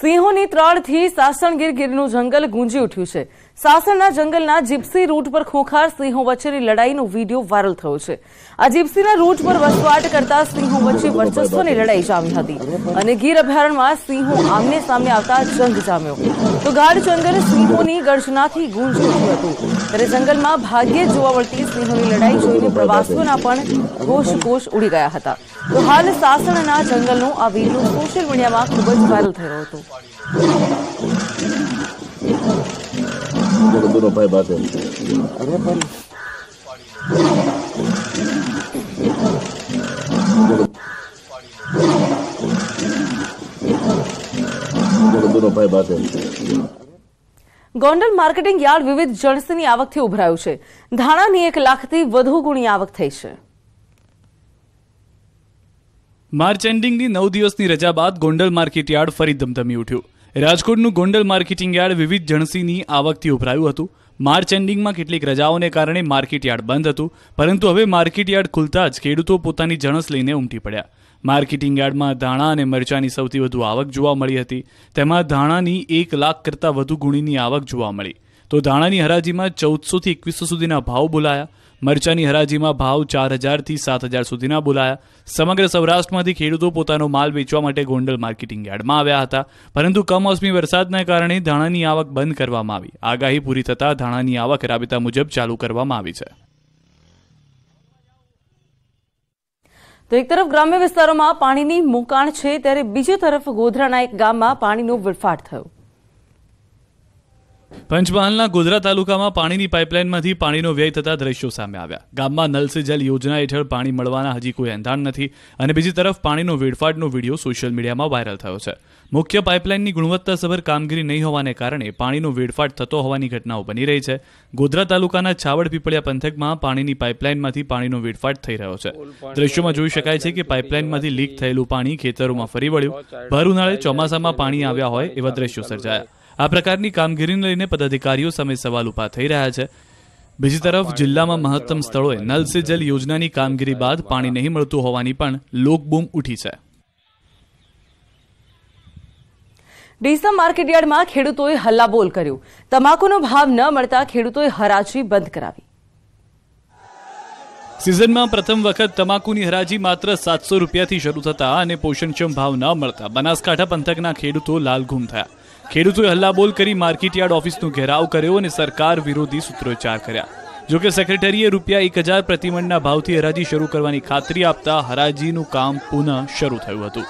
સિંહોની ત્રણથી સાસણગીર ગીરનું જંગલ ગુંજી ઉઠ્યું છે સાસણના જંગલના જીપ્સી રૂટ પર ખોખાર સિંહો વચ્ચેની લડાઈનો વિડીયો વાયરલ થયો છે આ જીપ્સીના રૂટ પર વસવાટ કરતા સિંહો વચ્ચે વર્ચસ્વની લડાઈ જામી હતી અને ગીર અભયારણ્યમાં સિંહો આમને સામે આવતા જંગ જામ્યો તો ગાઢ જંગલ સિંહોની ગર્જનાથી ગુંજી ઉઠ્યું હતું ત્યારે જંગલમાં ભાગ્યે જોવા મળતી સિંહોની લડાઈ જોઈને પ્રવાસીઓના પણ ઘોષકોષ ઉડી ગયા હતા તો હાલ સાસણના જંગલનો આ વિડીયો સોશિયલ મીડિયામાં ખૂબ જ વાયરલ થયો હતો ગુરુભાઈ પાસે ગુરુભાઈ પાસે ગોંડલ માર્કેટિંગ યાર્ડ વિવિધ જણસીની આવકથી ઉભરાયું છે ધાણાની એક લાખથી વધુ ગુણી આવક થઈ છે માર્ચ એન્ડિંગની નવ દિવસની રજા બાદ ગોંડલ માર્કેટ યાર્ડ ફરી ધમધમી ઉઠ્યું રાજકોટનું ગોંડલ માર્કેટિંગ યાર્ડ વિવિધ જણસીની આવકથી ઉભરાયું હતું માર્ચ એન્ડિંગમાં કેટલીક રજાઓને કારણે માર્કેટ યાર્ડ બંધ હતું પરંતુ હવે માર્કેટ યાર્ડ ખુલતા જ ખેડૂતો પોતાની જણસ લઈને ઉમટી પડ્યા માર્કેટિંગ યાર્ડમાં ધાણા અને મરચાની સૌથી વધુ આવક જોવા મળી હતી તેમાં ધાણાની એક લાખ કરતાં વધુ ગુણીની આવક જોવા મળી તો ધાણાની હરાજીમાં ચૌદસોથી એકવીસો સુધીના ભાવ બોલાયા મરચાની હરાજીમાં ભાવ ચાર હજારથી સાત હજાર સુધીના બોલાયા સમગ્ર સૌરાષ્ટ્રમાંથી ખેડૂતો પોતાનો માલ વેચવા માટે ગોંડલ માર્કેટિંગ યાર્ડમાં આવ્યા હતા પરંતુ કમોસમી વરસાદના કારણે ધાણાની આવક બંધ કરવામાં આવી આગાહી પૂરી થતાં ધાણાની આવક રાબેતા મુજબ ચાલુ કરવામાં આવી છે તો એક તરફ ગ્રામ્ય વિસ્તારોમાં પાણીની મુકાણ છે ત્યારે બીજી તરફ ગોધરાના એક ગામમાં પાણીનો વેડફાટ થયો પંચમહાલના ગોધરા તાલુકામાં પાણીની પાઇપલાઇનમાંથી પાણીનો વ્યય થતા દ્રશ્યો સામે આવ્યા ગામમાં નલ સે જલ યોજના હેઠળ પાણી મળવાના હજી કોઈ એંધાણ નથી અને બીજી તરફ પાણીનો વેડફાટનો વિડીયો સોશિયલ મીડિયામાં વાયરલ થયો છે મુખ્ય પાઇપલાઇનની ગુણવત્તાસભર કામગીરી નહીં હોવાને કારણે પાણીનો વેડફાટ થતો હોવાની ઘટનાઓ બની રહી છે ગોધરા તાલુકાના છાવડ પીપળિયા પંથકમાં પાણીની પાઇપલાઇનમાંથી પાણીનો વેડફાટ થઈ રહ્યો છે દ્રશ્યોમાં જોઈ શકાય છે કે પાઇપલાઇનમાંથી લીક થયેલું પાણી ખેતરોમાં ફરી વળ્યું ભર ઉનાળે ચોમાસામાં પાણી આવ્યા હોય એવા દ્રશ્યો સર્જાયા આ પ્રકારની કામગીરીને લઈને પદાધિકારીઓ સામે સવાલ ઉભા થઈ રહ્યા છે બીજી તરફ જિલ્લામાં મહત્તમ સ્થળોએ નલ સે જલ યોજનાની કામગીરી બાદ પાણી નહીં મળતું હોવાની પણ લોકબૂમ ઉઠી છે ડીસા માર્કેટયાર્ડમાં ખેડૂતોએ હલ્લાબોલ કર્યો તમાકુનો ભાવ ન મળતા ખેડૂતોએ હરાજી બંધ કરાવી સિઝનમાં પ્રથમ વખત તમાકુની હરાજી માત્ર સાતસો રૂપિયાથી શરૂ થતા અને પોષણક્ષમ ભાવ ન મળતા બનાસકાંઠા પંથકના ખેડૂતો લાલઘૂમ થયા ખેડૂતોએ હલ્લાબોલ કરી માર્કેટયાર્ડ ઓફિસનો ઘેરાવ કર્યો અને સરકાર વિરોધી સૂત્રોચ્ચાર કર્યા જોકે સેક્રેટરીએ રૂપિયા એક હજાર પ્રતિમણના ભાવથી હરાજી શરૂ કરવાની ખાતરી આપતા હરાજીનું કામ પુનઃ શરૂ થયું હતું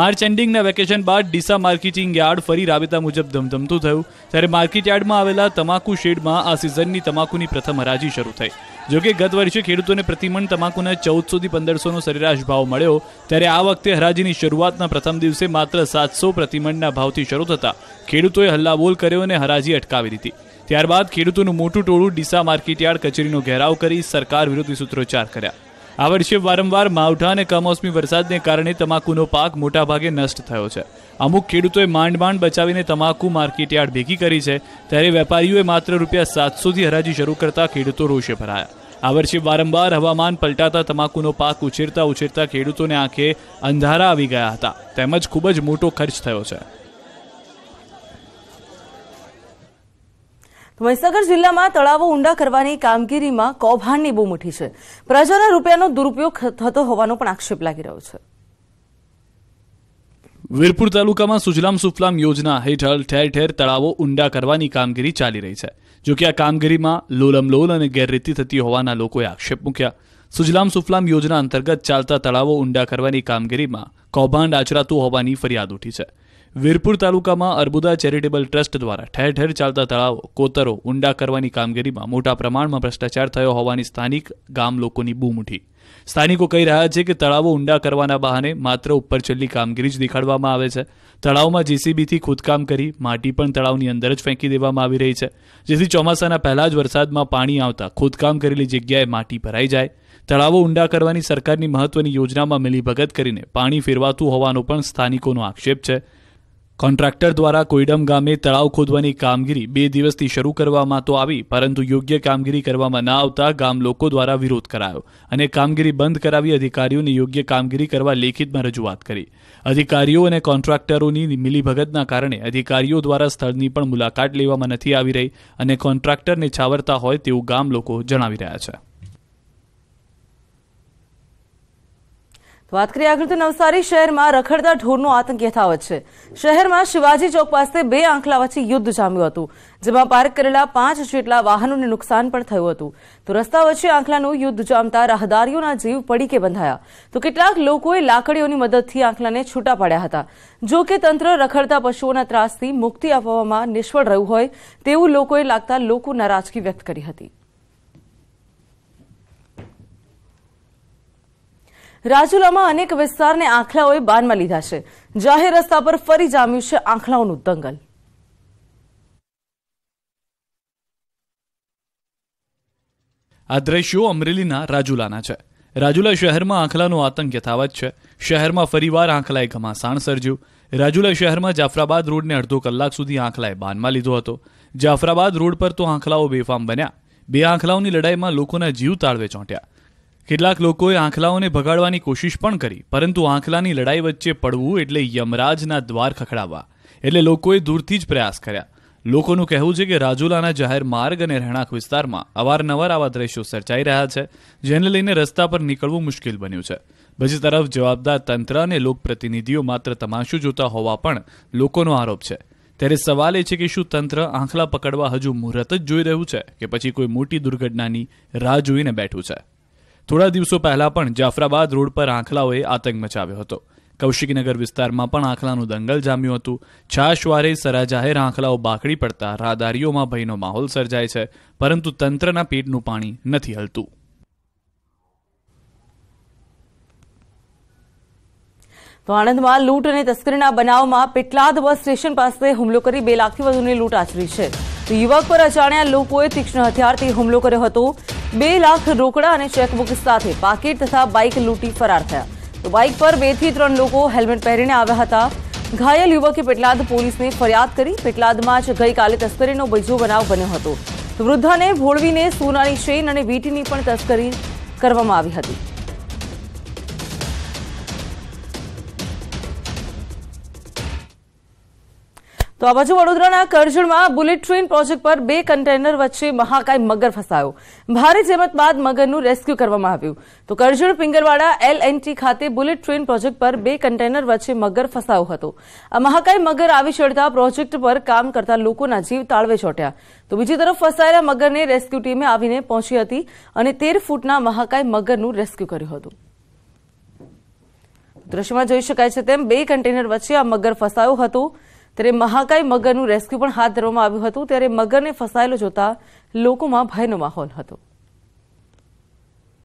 માર્ચ એન્ડિંગના વેકેશન બાદ ડીસા માર્કેટિંગ યાર્ડ ફરી રાબેતા મુજબ ધમધમતું થયું ત્યારે માર્કેટ આવેલા તમાકુ શેડમાં આ સિઝનની તમાકુની પ્રથમ હરાજી શરૂ થઈ જોકે ગત વર્ષે ખેડૂતોને પ્રતિમણ તમાકુના ચૌદસોથી પંદરસોનો સરેરાશ ભાવ મળ્યો ત્યારે આ વખતે હરાજીની શરૂઆતના પ્રથમ દિવસે માત્ર સાતસો પ્રતિમણના ભાવથી શરૂ થતાં ખેડૂતોએ હલ્લાબોલ કર્યો અને હરાજી અટકાવી દીધી ત્યારબાદ ખેડૂતોનું મોટું ટોળું ડીસા માર્કેટયાર્ડ કચેરીનો ઘેરાવ કરી સરકાર વિરોધી સૂત્રોચ્ચાર કર્યા આ વર્ષે વારંવાર માવઠા અને કમોસમી વરસાદને કારણે તમાકુનો પાક મોટાભાગે નષ્ટ થયો છે અમુક ખેડૂતોએ માંડ માંડ બચાવીને તમાકુ માર્કેટયાર્ડ ભેગી કરી છે ત્યારે વેપારીઓએ માત્ર રૂપિયા સાતસોથી હરાજી શરૂ કરતા ખેડૂતો રોષે ભરાયા આ વર્ષે વારંવાર હવામાન પલટાતા તમાકુનો પાક ઉછેરતા ઉછેરતા ખેડૂતોને આંખે અંધારા આવી ગયા હતા તેમજ ખૂબ જ મોટો ખર્ચ થયો છે મહીસાગર જિલ્લામાં તળાવો ઊંડા કરવાની કામગીરીમાં કૌભાંડની બહુ મોટી છે પ્રજાના રૂપિયાનો દુરુપયોગ થતો હોવાનો પણ આક્ષેપ લાગી રહ્યો છે વીરપુર તાલુકામાં સુજલામ સુફલામ યોજના હેઠળ ઠેર ઠેર તળાવો ઊંડા કરવાની કામગીરી ચાલી રહી છે જોકે આ કામગીરીમાં લોલમલોલ અને ગેરરીતિ થતી હોવાના લોકોએ આક્ષેપ મૂક્યા સુજલામ સુફલામ યોજના અંતર્ગત ચાલતા તળાવો ઊંડા કરવાની કામગીરીમાં કૌભાંડ આચરાતું હોવાની ફરિયાદ ઉઠી છે વીરપુર તાલુકામાં અર્બુદા ચેરિટેબલ ટ્રસ્ટ દ્વારા ઠેર ઠેર ચાલતા તળાવો કોતરો ઊંડા કરવાની કામગીરીમાં મોટા પ્રમાણમાં ભ્રષ્ટાચાર થયો હોવાની સ્થાનિક ગામ લોકોની બૂમ ઉઠી સ્થાનિકો કહી રહ્યા છે કે તળાવો ઊંડા કરવાના બહાને માત્ર ઉપર છેલ્લી કામગીરી જ દેખાડવામાં આવે છે તળાવમાં જેસીબીથી ખોદકામ કરી માટી પણ તળાવની અંદર જ ફેંકી દેવામાં આવી રહી છે જેથી ચોમાસાના પહેલા જ વરસાદમાં પાણી આવતા ખોદકામ કરેલી જગ્યાએ માટી ભરાઈ જાય તળાવો ઊંડા કરવાની સરકારની મહત્વની યોજનામાં મિલીભગત કરીને પાણી ફેરવાતું હોવાનો પણ સ્થાનિકોનો આક્ષેપ છે કોન્ટ્રાક્ટર દ્વારા કોઈડમ ગામે તળાવ ખોદવાની કામગીરી બે દિવસથી શરૂ કરવામાં તો આવી પરંતુ યોગ્ય કામગીરી કરવામાં ના આવતા ગામ લોકો દ્વારા વિરોધ કરાયો અને કામગીરી બંધ કરાવી અધિકારીઓની યોગ્ય કામગીરી કરવા લેખિતમાં રજૂઆત કરી અધિકારીઓ અને કોન્ટ્રાક્ટરોની મિલીભગતના કારણે અધિકારીઓ દ્વારા સ્થળની પણ મુલાકાત લેવામાં નથી આવી રહી અને કોન્ટ્રાક્ટરને છાવરતા હોય તેવું ગામ લોકો જણાવી રહ્યા છે વાત કરીએ આગળ તો નવસારી શહેરમાં રખડતા ઢોરનો આતંક યથાવત છે શહેરમાં શિવાજી ચોક પાસે બે આંખલા વચ્ચે યુદ્ધ જામ્યું હતું જેમાં પાર્ક કરેલા પાંચ જેટલા વાહનોને નુકસાન પણ થયું હતું તો રસ્તા વચ્ચે આંખલાનું યુદ્ધ જામતા રાહદારીઓના જીવ પડી કે બંધાયા તો કેટલાક લોકોએ લાકડીઓની મદદથી આંખલાને છૂટા પાડ્યા હતા જો કે તંત્ર રખડતા પશુઓના ત્રાસથી મુક્તિ આપવામાં નિષ્ફળ રહ્યું હોય તેવું લોકોએ લાગતા લોકો નારાજગી વ્યક્ત કરી હતી રાજુલામાં અનેક વિસ્તારને આંખલાઓએ બાનમાં લીધા છે જાહેર રસ્તા પર ફરી જામ્યું છે આંખલાઓનું દંગલ આ દ્રશ્યો અમરેલીના રાજુલાના છે રાજુલા શહેરમાં આંખલાનો આતંક યથાવત છે શહેરમાં ફરીવાર આંખલાએ ઘમાસાણ સર્જ્યું રાજુલા શહેરમાં જાફરાબાદ રોડને અડધો કલાક સુધી આંખલાએ બાનમાં લીધો હતો જાફરાબાદ રોડ પર તો આંખલાઓ બેફામ બન્યા બે આંખલાઓની લડાઈમાં લોકોના જીવ તાળવે ચોંટ્યા કેટલાક લોકોએ આંખલાઓને ભગાડવાની કોશિશ પણ કરી પરંતુ આંખલાની લડાઈ વચ્ચે પડવું એટલે યમરાજના દ્વાર ખખડાવવા એટલે લોકોએ દૂરથી જ પ્રયાસ કર્યા લોકોનું કહેવું છે કે રાજુલાના જાહેર માર્ગ અને રહેણાંક વિસ્તારમાં અવારનવાર આવા દ્રશ્યો સર્જાઈ રહ્યા છે જેને લઈને રસ્તા પર નીકળવું મુશ્કેલ બન્યું છે બીજી તરફ જવાબદાર તંત્ર અને લોકપ્રતિનિધિઓ માત્ર તમાશો જોતા હોવા પણ લોકોનો આરોપ છે ત્યારે સવાલ એ છે કે શું તંત્ર આંખલા પકડવા હજુ મુહૂર્ત જ જોઈ રહ્યું છે કે પછી કોઈ મોટી દુર્ઘટનાની રાહ જોઈને બેઠું છે થોડા દિવસો પહેલા પણ જાફરાબાદ રોડ પર આંખલાઓએ આતંક મચાવ્યો હતો કૌશિકનગર વિસ્તારમાં પણ આંખલાનું દંગલ જામ્યું હતું છાશવારે સરાજાહેર આંખલાઓ બાકડી પડતા રાહદારીઓમાં ભયનો માહોલ સર્જાય છે પરંતુ તંત્રના પેટનું પાણી નથી હલતું તો આણંદમાં લૂંટ અને તસ્કરીના બનાવમાં પેટલાદ બસ સ્ટેશન પાસે હુમલો કરી બે લાખથી વધુની લૂંટ આચરી છે તો યુવક પર અજાણ્યા લોકોએ તીક્ષ્ણ હથિયારથી હુમલો કર્યો હતો બે લાખ રોકડા અને ચેકબુક સાથે પાકીટ તથા બાઇક લૂંટી ફરાર થયા તો બાઇક પર બે થી ત્રણ લોકો હેલ્મેટ પહેરીને આવ્યા હતા ઘાયલ યુવકે પેટલાદ પોલીસને ફરિયાદ કરી પેટલાદમાં જ ગઈકાલે તસ્કરીનો બીજો બનાવ બન્યો હતો વૃદ્ધાને ભોળવીને સોનાની ચેઇન અને વીટની પણ તસ્કરી કરવામાં આવી હતી તો આ બાજુ વડોદરાના કરજણમાં બુલેટ ટ્રેન પ્રોજેક્ટ પર બે કન્ટેનર વચ્ચે મહાકાય મગર ફસાયો ભારે જેમત બાદ મગરનું રેસ્ક્યુ કરવામાં આવ્યું તો કરજણ પિંગરવાડા એલ એન્ડ ખાતે બુલેટ ટ્રેન પ્રોજેક્ટ પર બે કન્ટેનર વચ્ચે મગર ફસાયો હતો આ મહાકાય મગર આવી ચડતા પ્રોજેક્ટ પર કામ કરતા લોકોના જીવ તાળવે ચોટ્યા તો બીજી તરફ ફસાયેલા મગરને રેસ્ક્યુ ટીમે આવીને પહોંચી હતી અને તેર ફૂટના મહાકાય મગરનું રેસ્ક્યુ કર્યું હતું દ્રશ્યમાં જોઈ શકાય છે તેમ બે કન્ટેનર વચ્ચે આ મગર ફસાયો હતો ત્યારે મહાકાય મગરનું રેસ્ક્યુ પણ હાથ ધરવામાં આવ્યું હતું ત્યારે મગરને ફસાયેલો જોતા લોકોમાં ભયનો માહોલ હતો